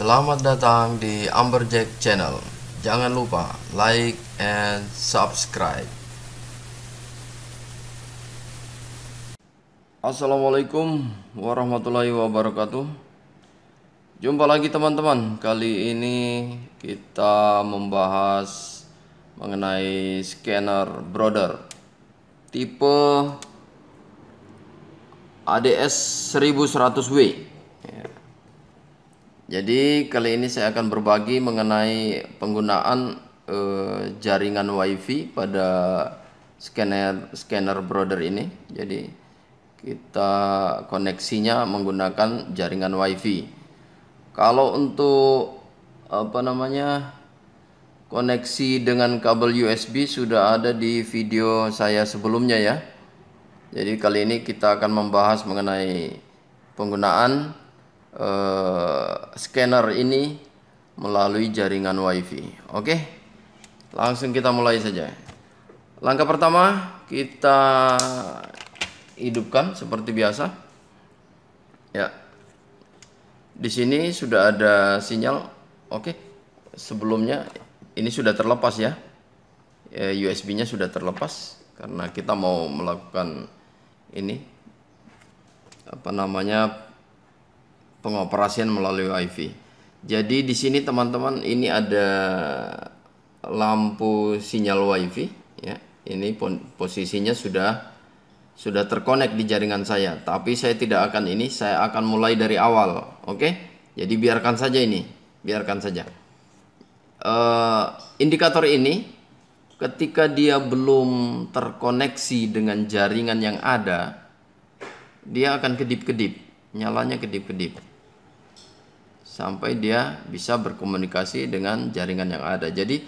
Selamat datang di Amberjack Channel. Jangan lupa like and subscribe. Assalamualaikum warahmatullahi wabarakatuh. Jumpa lagi teman-teman. Kali ini kita membahas mengenai scanner Brother tipe ADS 1100W. Jadi kali ini saya akan berbagi mengenai penggunaan e, jaringan WiFi pada scanner scanner brother ini. Jadi kita koneksinya menggunakan jaringan WiFi. Kalau untuk apa namanya koneksi dengan kabel USB sudah ada di video saya sebelumnya ya. Jadi kali ini kita akan membahas mengenai penggunaan Eh, scanner ini melalui jaringan WiFi. Oke, langsung kita mulai saja. Langkah pertama kita hidupkan seperti biasa. Ya, di sini sudah ada sinyal. Oke, sebelumnya ini sudah terlepas ya. Eh, USB-nya sudah terlepas karena kita mau melakukan ini apa namanya pengoperasian melalui WiFi. Jadi di sini teman-teman ini ada lampu sinyal WiFi ya. Ini posisinya sudah sudah terkonek di jaringan saya, tapi saya tidak akan ini, saya akan mulai dari awal. Oke. Jadi biarkan saja ini, biarkan saja. Uh, indikator ini ketika dia belum terkoneksi dengan jaringan yang ada, dia akan kedip-kedip, nyalanya kedip-kedip sampai dia bisa berkomunikasi dengan jaringan yang ada. Jadi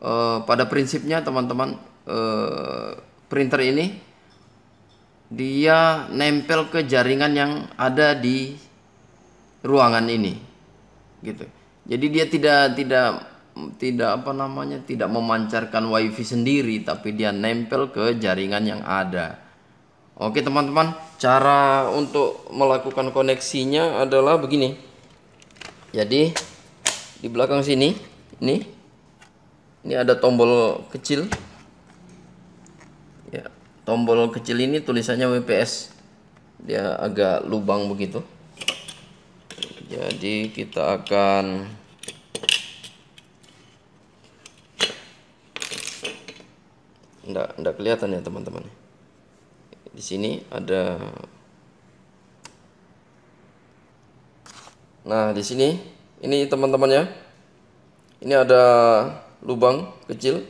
eh, pada prinsipnya teman-teman eh, printer ini dia nempel ke jaringan yang ada di ruangan ini. Gitu. Jadi dia tidak tidak tidak apa namanya tidak memancarkan wifi sendiri tapi dia nempel ke jaringan yang ada oke teman-teman cara untuk melakukan koneksinya adalah begini jadi di belakang sini ini ini ada tombol kecil ya tombol kecil ini tulisannya WPS dia agak lubang begitu jadi kita akan enggak enggak kelihatan ya teman-teman di sini ada Nah, di sini ini teman teman ya. Ini ada lubang kecil.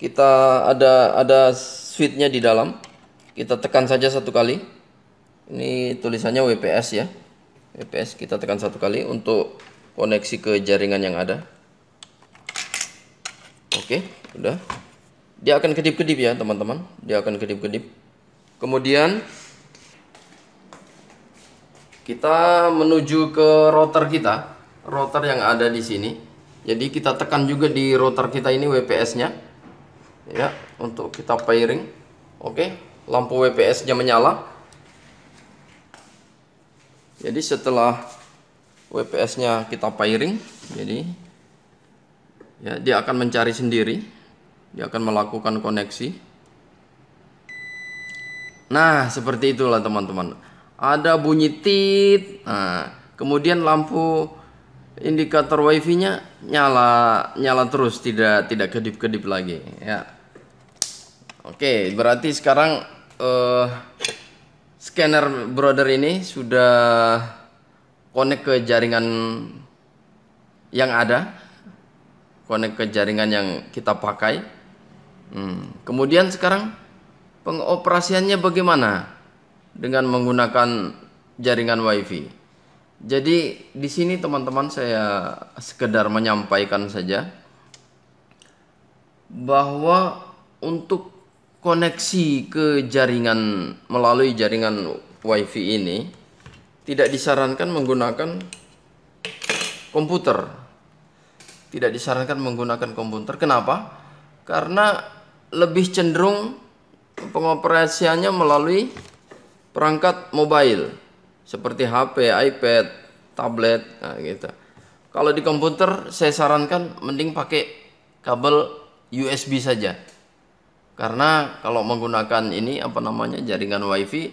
Kita ada ada switchnya di dalam. Kita tekan saja satu kali. Ini tulisannya WPS ya. WPS kita tekan satu kali untuk koneksi ke jaringan yang ada. Oke, udah. Dia akan kedip-kedip ya, teman-teman. Dia akan kedip-kedip. Kemudian kita menuju ke router kita, router yang ada di sini. Jadi kita tekan juga di router kita ini WPS-nya. Ya, untuk kita pairing. Oke, lampu WPS-nya menyala. Jadi setelah WPS-nya kita pairing, jadi ya dia akan mencari sendiri. Dia akan melakukan koneksi. Nah, seperti itulah teman-teman ada bunyi tit. Nah, kemudian lampu indikator wifi-nya nyala nyala terus tidak tidak kedip-kedip lagi ya. Oke, berarti sekarang uh, scanner brother ini sudah connect ke jaringan yang ada. Connect ke jaringan yang kita pakai. Hmm. Kemudian sekarang pengoperasiannya bagaimana? dengan menggunakan jaringan WiFi. Jadi di sini teman-teman saya sekedar menyampaikan saja bahwa untuk koneksi ke jaringan melalui jaringan WiFi ini tidak disarankan menggunakan komputer. Tidak disarankan menggunakan komputer. Kenapa? Karena lebih cenderung pengoperasiannya melalui perangkat mobile seperti HP, iPad, tablet, nah gitu. Kalau di komputer saya sarankan mending pakai kabel USB saja. Karena kalau menggunakan ini apa namanya jaringan WiFi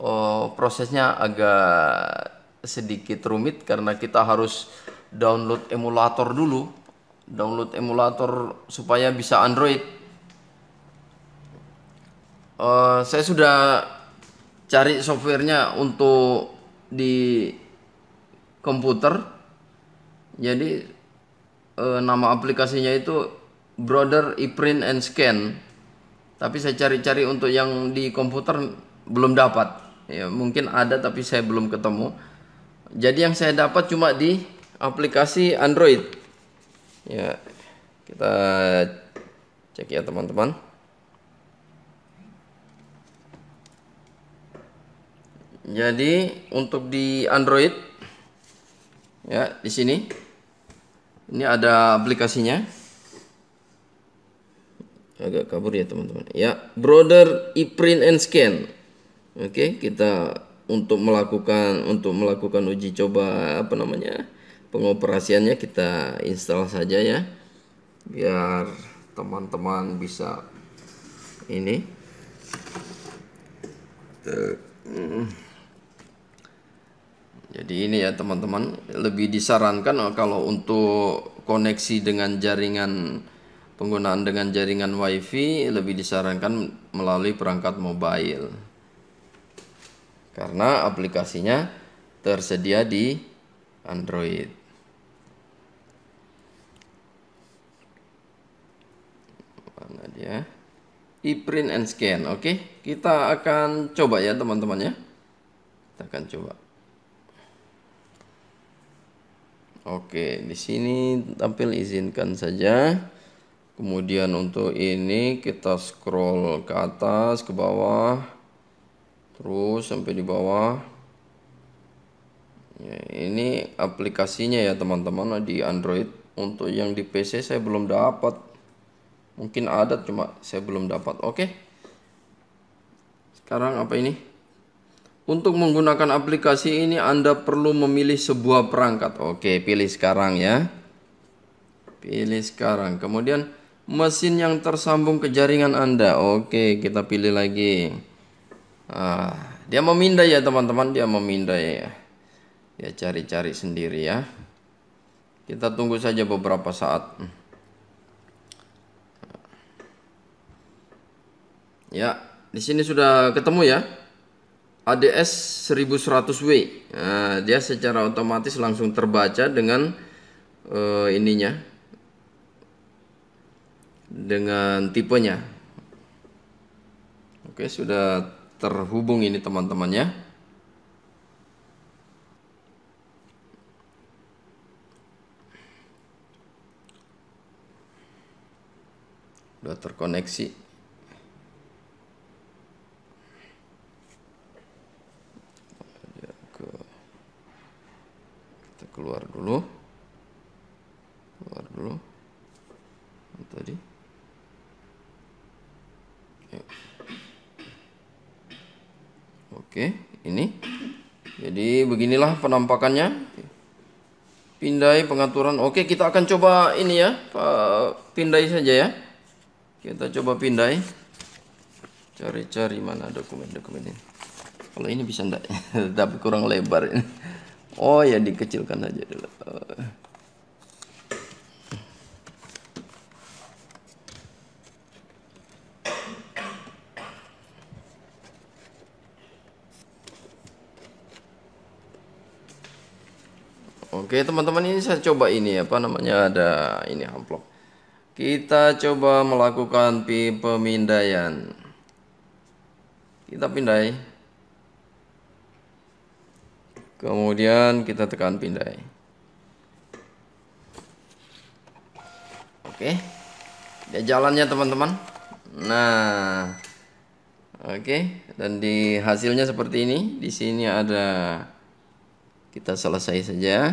oh, prosesnya agak sedikit rumit karena kita harus download emulator dulu, download emulator supaya bisa Android. Uh, saya sudah cari softwarenya untuk di komputer jadi e, nama aplikasinya itu Brother ePrint and Scan tapi saya cari-cari untuk yang di komputer belum dapat ya mungkin ada tapi saya belum ketemu jadi yang saya dapat cuma di aplikasi Android ya kita cek ya teman-teman Jadi untuk di Android ya di sini ini ada aplikasinya. Agak kabur ya teman-teman. Ya, Brother ePrint and scan. Oke, kita untuk melakukan untuk melakukan uji coba apa namanya? pengoperasiannya kita install saja ya. Biar teman-teman bisa ini. Tuh. Jadi ini ya teman-teman lebih disarankan eh, kalau untuk koneksi dengan jaringan penggunaan dengan jaringan WiFi lebih disarankan melalui perangkat mobile karena aplikasinya tersedia di Android. Mana dia? E-print and scan. Oke, kita akan coba ya teman-teman ya. Kita akan coba. Oke, di sini tampil izinkan saja. Kemudian untuk ini kita scroll ke atas, ke bawah. Terus sampai di bawah. Ya, ini aplikasinya ya teman-teman di Android. Untuk yang di PC saya belum dapat. Mungkin ada cuma saya belum dapat. Oke. Sekarang apa ini? Untuk menggunakan aplikasi ini Anda perlu memilih sebuah perangkat. Oke, pilih sekarang ya. Pilih sekarang. Kemudian mesin yang tersambung ke jaringan Anda. Oke, kita pilih lagi. Ah, dia memindai ya teman-teman, dia memindai ya. Ya cari-cari sendiri ya. Kita tunggu saja beberapa saat. Ya, di sini sudah ketemu ya. ADS 1100W. Nah, dia secara otomatis langsung terbaca dengan uh, ininya dengan tipenya. Oke, sudah terhubung ini teman-temannya. Sudah terkoneksi. Oke, ini. Jadi beginilah penampakannya. Pindai pengaturan. Oke, kita akan coba ini ya. Pindai saja ya. Kita coba pindai. Cari-cari mana dokumen-dokumen ini. Kalau ini bisa enggak? Tapi kurang lebar ini. Oh ya dikecilkan aja dulu. Oke teman-teman ini saya coba ini apa namanya ada ini amplop. Kita coba melakukan pemindaian. Kita pindai. Kemudian kita tekan pindai. Oke. Dia jalannya teman-teman. Nah. Oke, dan di hasilnya seperti ini. Di sini ada kita selesai saja.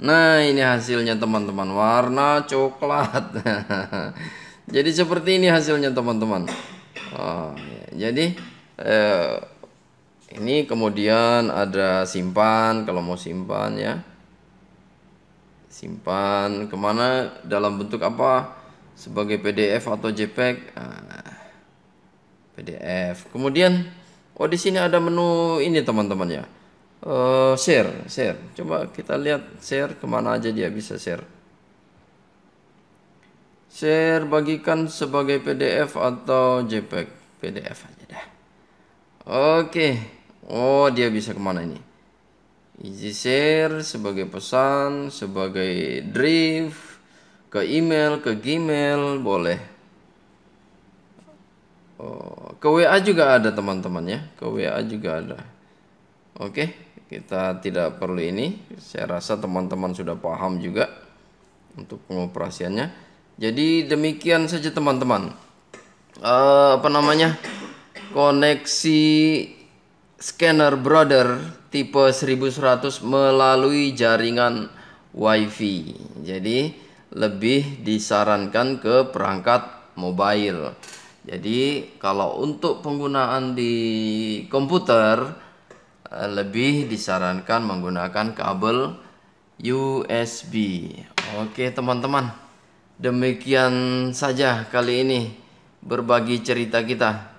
Nah, ini hasilnya teman-teman, warna coklat. jadi seperti ini hasilnya teman-teman. Oh, ya. Jadi eh, ini kemudian ada simpan kalau mau simpan ya. Simpan kemana dalam bentuk apa? Sebagai PDF atau JPEG. nah, PDF. Kemudian oh di sini ada menu ini teman-teman ya uh, share, share. Coba kita lihat share kemana aja dia bisa share. Share bagikan sebagai PDF atau JPEG. PDF aja dah. Oke. Oh dia bisa kemana ini? Easy share sebagai pesan, sebagai drive, ke email, ke Gmail boleh. Oh, ke WA juga ada teman-teman ya. Ke WA juga ada. Oke. Okay kita tidak perlu ini saya rasa teman-teman sudah paham juga untuk pengoperasiannya jadi demikian saja teman-teman uh, apa namanya koneksi scanner brother tipe 1100 melalui jaringan wifi jadi lebih disarankan ke perangkat mobile jadi kalau untuk penggunaan di komputer Eh, lebih disarankan menggunakan kabel USB. Oke, teman-teman. Demikian saja kali ini berbagi cerita kita.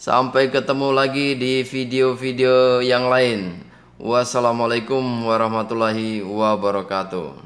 Sampai ketemu lagi di video-video yang lain. Wassalamualaikum warahmatullahi wabarakatuh.